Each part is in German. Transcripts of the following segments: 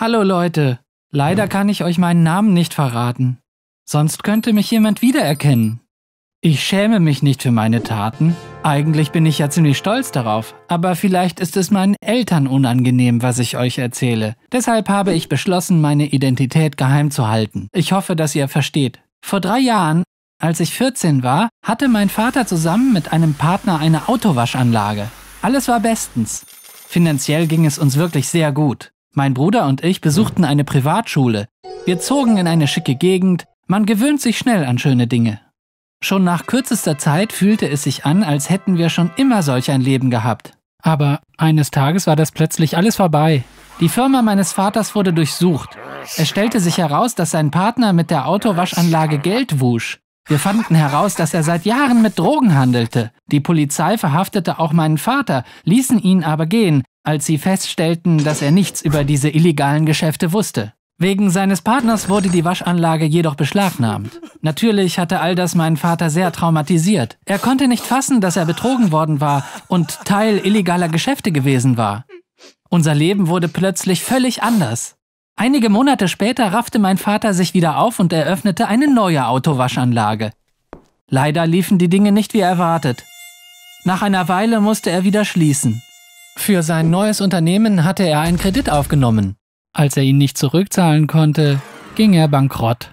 Hallo Leute, leider kann ich euch meinen Namen nicht verraten, sonst könnte mich jemand wiedererkennen. Ich schäme mich nicht für meine Taten. Eigentlich bin ich ja ziemlich stolz darauf, aber vielleicht ist es meinen Eltern unangenehm, was ich euch erzähle. Deshalb habe ich beschlossen, meine Identität geheim zu halten. Ich hoffe, dass ihr versteht. Vor drei Jahren, als ich 14 war, hatte mein Vater zusammen mit einem Partner eine Autowaschanlage. Alles war bestens. Finanziell ging es uns wirklich sehr gut. Mein Bruder und ich besuchten eine Privatschule. Wir zogen in eine schicke Gegend. Man gewöhnt sich schnell an schöne Dinge. Schon nach kürzester Zeit fühlte es sich an, als hätten wir schon immer solch ein Leben gehabt. Aber eines Tages war das plötzlich alles vorbei. Die Firma meines Vaters wurde durchsucht. Es stellte sich heraus, dass sein Partner mit der Autowaschanlage Geld wusch. Wir fanden heraus, dass er seit Jahren mit Drogen handelte. Die Polizei verhaftete auch meinen Vater, ließen ihn aber gehen, als sie feststellten, dass er nichts über diese illegalen Geschäfte wusste. Wegen seines Partners wurde die Waschanlage jedoch beschlagnahmt. Natürlich hatte all das meinen Vater sehr traumatisiert. Er konnte nicht fassen, dass er betrogen worden war und Teil illegaler Geschäfte gewesen war. Unser Leben wurde plötzlich völlig anders. Einige Monate später raffte mein Vater sich wieder auf und eröffnete eine neue Autowaschanlage. Leider liefen die Dinge nicht wie erwartet. Nach einer Weile musste er wieder schließen. Für sein neues Unternehmen hatte er einen Kredit aufgenommen. Als er ihn nicht zurückzahlen konnte, ging er bankrott.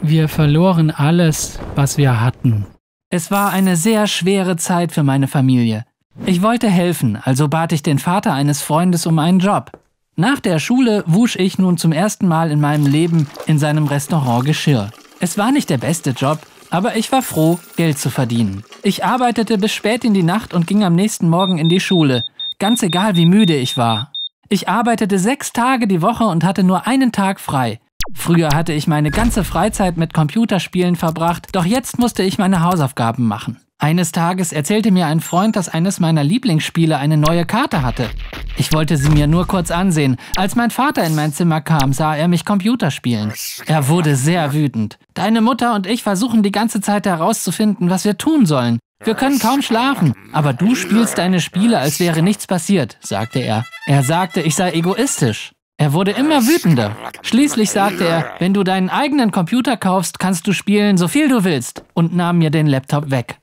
Wir verloren alles, was wir hatten. Es war eine sehr schwere Zeit für meine Familie. Ich wollte helfen, also bat ich den Vater eines Freundes um einen Job. Nach der Schule wusch ich nun zum ersten Mal in meinem Leben in seinem Restaurant Geschirr. Es war nicht der beste Job, aber ich war froh, Geld zu verdienen. Ich arbeitete bis spät in die Nacht und ging am nächsten Morgen in die Schule ganz egal wie müde ich war. Ich arbeitete sechs Tage die Woche und hatte nur einen Tag frei. Früher hatte ich meine ganze Freizeit mit Computerspielen verbracht, doch jetzt musste ich meine Hausaufgaben machen. Eines Tages erzählte mir ein Freund, dass eines meiner Lieblingsspiele eine neue Karte hatte. Ich wollte sie mir nur kurz ansehen. Als mein Vater in mein Zimmer kam, sah er mich Computerspielen. Er wurde sehr wütend. Deine Mutter und ich versuchen die ganze Zeit herauszufinden, was wir tun sollen. Wir können kaum schlafen, aber du spielst deine Spiele, als wäre nichts passiert, sagte er. Er sagte, ich sei egoistisch. Er wurde immer wütender. Schließlich sagte er, wenn du deinen eigenen Computer kaufst, kannst du spielen, so viel du willst, und nahm mir den Laptop weg.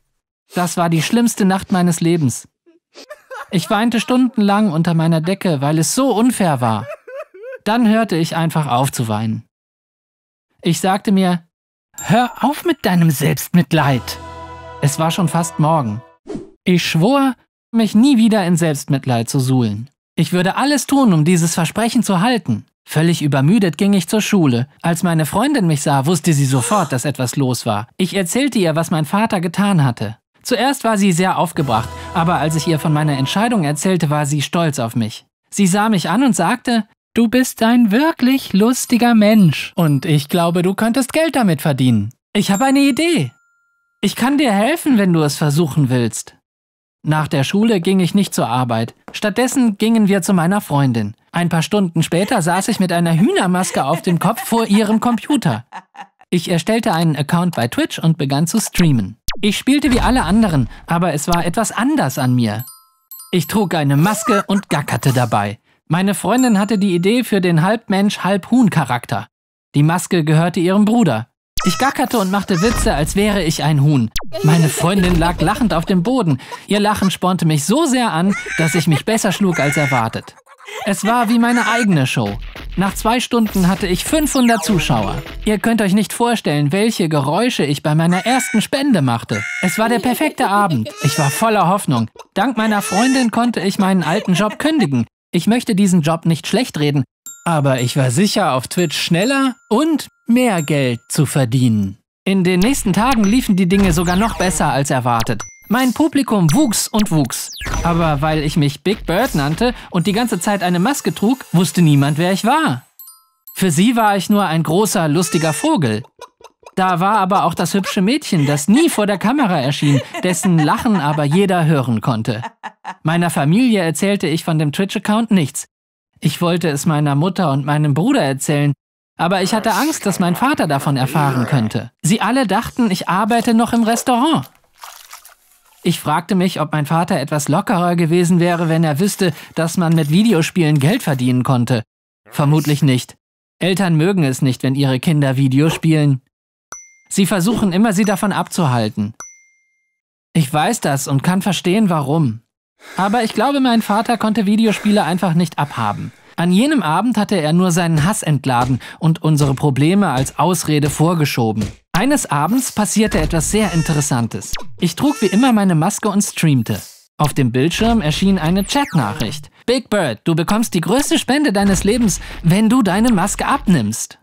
Das war die schlimmste Nacht meines Lebens. Ich weinte stundenlang unter meiner Decke, weil es so unfair war. Dann hörte ich einfach auf zu weinen. Ich sagte mir, hör auf mit deinem Selbstmitleid. Es war schon fast Morgen. Ich schwor, mich nie wieder in Selbstmitleid zu suhlen. Ich würde alles tun, um dieses Versprechen zu halten. Völlig übermüdet ging ich zur Schule. Als meine Freundin mich sah, wusste sie sofort, dass etwas los war. Ich erzählte ihr, was mein Vater getan hatte. Zuerst war sie sehr aufgebracht, aber als ich ihr von meiner Entscheidung erzählte, war sie stolz auf mich. Sie sah mich an und sagte, Du bist ein wirklich lustiger Mensch und ich glaube, du könntest Geld damit verdienen. Ich habe eine Idee. Ich kann dir helfen, wenn du es versuchen willst. Nach der Schule ging ich nicht zur Arbeit. Stattdessen gingen wir zu meiner Freundin. Ein paar Stunden später saß ich mit einer Hühnermaske auf dem Kopf vor ihrem Computer. Ich erstellte einen Account bei Twitch und begann zu streamen. Ich spielte wie alle anderen, aber es war etwas anders an mir. Ich trug eine Maske und gackerte dabei. Meine Freundin hatte die Idee für den Halbmensch-Halbhuhn-Charakter. Die Maske gehörte ihrem Bruder. Ich gackerte und machte Witze, als wäre ich ein Huhn. Meine Freundin lag lachend auf dem Boden. Ihr Lachen spornte mich so sehr an, dass ich mich besser schlug als erwartet. Es war wie meine eigene Show. Nach zwei Stunden hatte ich 500 Zuschauer. Ihr könnt euch nicht vorstellen, welche Geräusche ich bei meiner ersten Spende machte. Es war der perfekte Abend. Ich war voller Hoffnung. Dank meiner Freundin konnte ich meinen alten Job kündigen. Ich möchte diesen Job nicht schlecht reden, aber ich war sicher auf Twitch schneller und mehr Geld zu verdienen. In den nächsten Tagen liefen die Dinge sogar noch besser als erwartet. Mein Publikum wuchs und wuchs. Aber weil ich mich Big Bird nannte und die ganze Zeit eine Maske trug, wusste niemand, wer ich war. Für sie war ich nur ein großer, lustiger Vogel. Da war aber auch das hübsche Mädchen, das nie vor der Kamera erschien, dessen Lachen aber jeder hören konnte. Meiner Familie erzählte ich von dem Twitch-Account nichts. Ich wollte es meiner Mutter und meinem Bruder erzählen, aber ich hatte Angst, dass mein Vater davon erfahren könnte. Sie alle dachten, ich arbeite noch im Restaurant. Ich fragte mich, ob mein Vater etwas lockerer gewesen wäre, wenn er wüsste, dass man mit Videospielen Geld verdienen konnte. Vermutlich nicht. Eltern mögen es nicht, wenn ihre Kinder Videospielen. Sie versuchen immer, sie davon abzuhalten. Ich weiß das und kann verstehen, warum. Aber ich glaube, mein Vater konnte Videospiele einfach nicht abhaben. An jenem Abend hatte er nur seinen Hass entladen und unsere Probleme als Ausrede vorgeschoben. Eines Abends passierte etwas sehr Interessantes. Ich trug wie immer meine Maske und streamte. Auf dem Bildschirm erschien eine Chatnachricht. Big Bird, du bekommst die größte Spende deines Lebens, wenn du deine Maske abnimmst.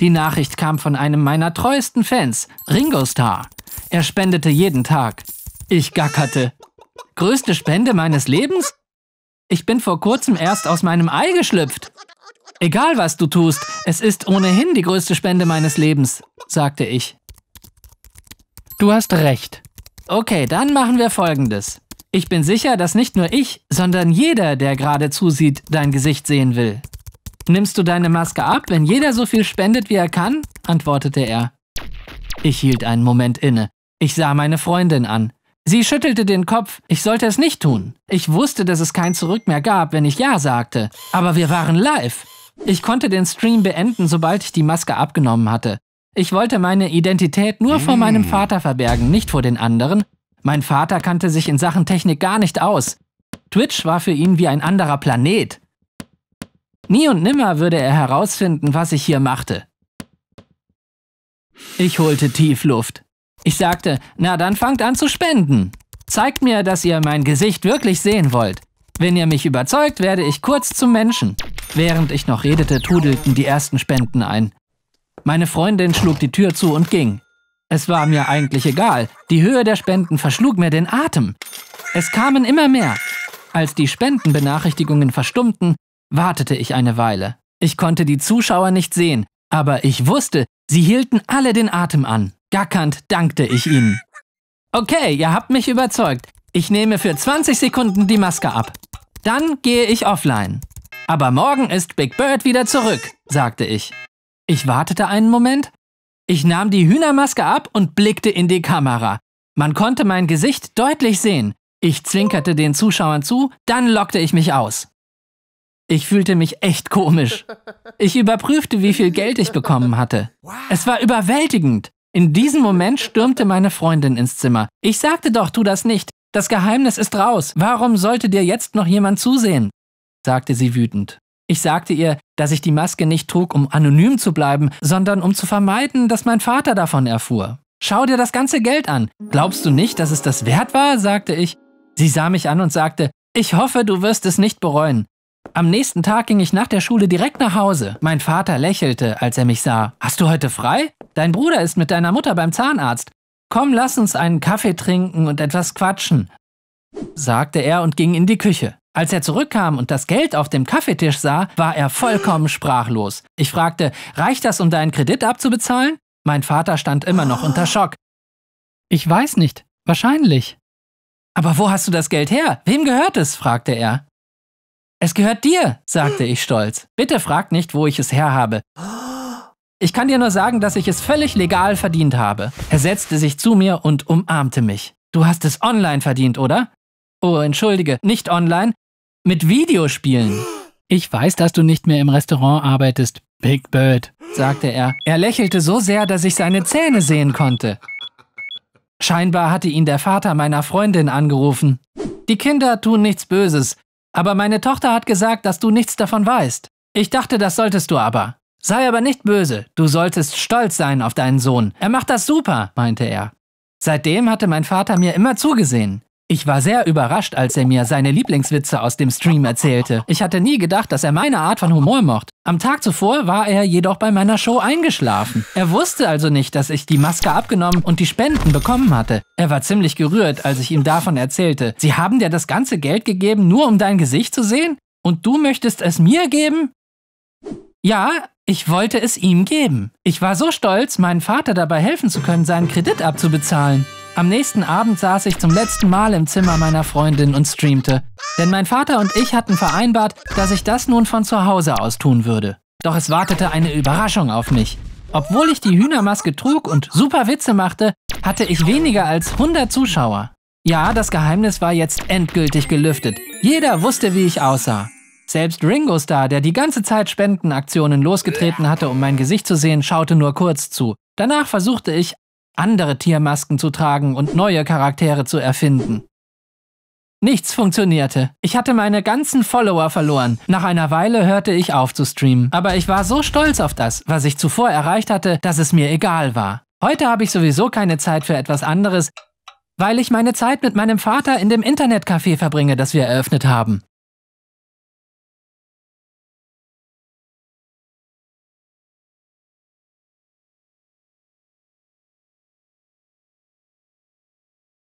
Die Nachricht kam von einem meiner treuesten Fans, Ringo Starr. Er spendete jeden Tag. Ich gackerte. Größte Spende meines Lebens? Ich bin vor kurzem erst aus meinem Ei geschlüpft. Egal was du tust, es ist ohnehin die größte Spende meines Lebens, sagte ich. Du hast recht. Okay, dann machen wir Folgendes. Ich bin sicher, dass nicht nur ich, sondern jeder, der gerade zusieht, dein Gesicht sehen will. Nimmst du deine Maske ab, wenn jeder so viel spendet, wie er kann? antwortete er. Ich hielt einen Moment inne. Ich sah meine Freundin an. Sie schüttelte den Kopf, ich sollte es nicht tun. Ich wusste, dass es kein Zurück mehr gab, wenn ich Ja sagte. Aber wir waren live. Ich konnte den Stream beenden, sobald ich die Maske abgenommen hatte. Ich wollte meine Identität nur vor meinem hm. Vater verbergen, nicht vor den anderen. Mein Vater kannte sich in Sachen Technik gar nicht aus. Twitch war für ihn wie ein anderer Planet. Nie und nimmer würde er herausfinden, was ich hier machte. Ich holte tief Luft. Ich sagte, na dann fangt an zu spenden. Zeigt mir, dass ihr mein Gesicht wirklich sehen wollt. Wenn ihr mich überzeugt, werde ich kurz zum Menschen. Während ich noch redete, tudelten die ersten Spenden ein. Meine Freundin schlug die Tür zu und ging. Es war mir eigentlich egal. Die Höhe der Spenden verschlug mir den Atem. Es kamen immer mehr. Als die Spendenbenachrichtigungen verstummten, wartete ich eine Weile. Ich konnte die Zuschauer nicht sehen, aber ich wusste, sie hielten alle den Atem an. Gackernd dankte ich ihnen. Okay, ihr habt mich überzeugt. Ich nehme für 20 Sekunden die Maske ab. Dann gehe ich offline. Aber morgen ist Big Bird wieder zurück, sagte ich. Ich wartete einen Moment. Ich nahm die Hühnermaske ab und blickte in die Kamera. Man konnte mein Gesicht deutlich sehen. Ich zwinkerte den Zuschauern zu, dann lockte ich mich aus. Ich fühlte mich echt komisch. Ich überprüfte, wie viel Geld ich bekommen hatte. Es war überwältigend. In diesem Moment stürmte meine Freundin ins Zimmer. Ich sagte doch, tu das nicht. Das Geheimnis ist raus. Warum sollte dir jetzt noch jemand zusehen? sagte sie wütend. Ich sagte ihr, dass ich die Maske nicht trug, um anonym zu bleiben, sondern um zu vermeiden, dass mein Vater davon erfuhr. Schau dir das ganze Geld an. Glaubst du nicht, dass es das wert war? sagte ich. Sie sah mich an und sagte, ich hoffe, du wirst es nicht bereuen. Am nächsten Tag ging ich nach der Schule direkt nach Hause. Mein Vater lächelte, als er mich sah. Hast du heute frei? Dein Bruder ist mit deiner Mutter beim Zahnarzt. Komm, lass uns einen Kaffee trinken und etwas quatschen, sagte er und ging in die Küche. Als er zurückkam und das Geld auf dem Kaffeetisch sah, war er vollkommen sprachlos. Ich fragte, reicht das, um deinen Kredit abzubezahlen? Mein Vater stand immer noch unter Schock. Ich weiß nicht, wahrscheinlich. Aber wo hast du das Geld her? Wem gehört es? fragte er. Es gehört dir, sagte ich stolz. Bitte frag nicht, wo ich es herhabe. Ich kann dir nur sagen, dass ich es völlig legal verdient habe. Er setzte sich zu mir und umarmte mich. Du hast es online verdient, oder? Oh, entschuldige, nicht online, mit Videospielen. Ich weiß, dass du nicht mehr im Restaurant arbeitest, Big Bird, sagte er. Er lächelte so sehr, dass ich seine Zähne sehen konnte. Scheinbar hatte ihn der Vater meiner Freundin angerufen. Die Kinder tun nichts Böses, aber meine Tochter hat gesagt, dass du nichts davon weißt. Ich dachte, das solltest du aber. Sei aber nicht böse, du solltest stolz sein auf deinen Sohn. Er macht das super, meinte er. Seitdem hatte mein Vater mir immer zugesehen. Ich war sehr überrascht, als er mir seine Lieblingswitze aus dem Stream erzählte. Ich hatte nie gedacht, dass er meine Art von Humor mocht. Am Tag zuvor war er jedoch bei meiner Show eingeschlafen. Er wusste also nicht, dass ich die Maske abgenommen und die Spenden bekommen hatte. Er war ziemlich gerührt, als ich ihm davon erzählte. Sie haben dir das ganze Geld gegeben, nur um dein Gesicht zu sehen? Und du möchtest es mir geben? Ja, ich wollte es ihm geben. Ich war so stolz, meinen Vater dabei helfen zu können, seinen Kredit abzubezahlen. Am nächsten Abend saß ich zum letzten Mal im Zimmer meiner Freundin und streamte. Denn mein Vater und ich hatten vereinbart, dass ich das nun von zu Hause aus tun würde. Doch es wartete eine Überraschung auf mich. Obwohl ich die Hühnermaske trug und super Witze machte, hatte ich weniger als 100 Zuschauer. Ja, das Geheimnis war jetzt endgültig gelüftet. Jeder wusste, wie ich aussah. Selbst Ringo Starr, der die ganze Zeit Spendenaktionen losgetreten hatte, um mein Gesicht zu sehen, schaute nur kurz zu. Danach versuchte ich, andere Tiermasken zu tragen und neue Charaktere zu erfinden. Nichts funktionierte. Ich hatte meine ganzen Follower verloren. Nach einer Weile hörte ich auf zu streamen. Aber ich war so stolz auf das, was ich zuvor erreicht hatte, dass es mir egal war. Heute habe ich sowieso keine Zeit für etwas anderes, weil ich meine Zeit mit meinem Vater in dem Internetcafé verbringe, das wir eröffnet haben.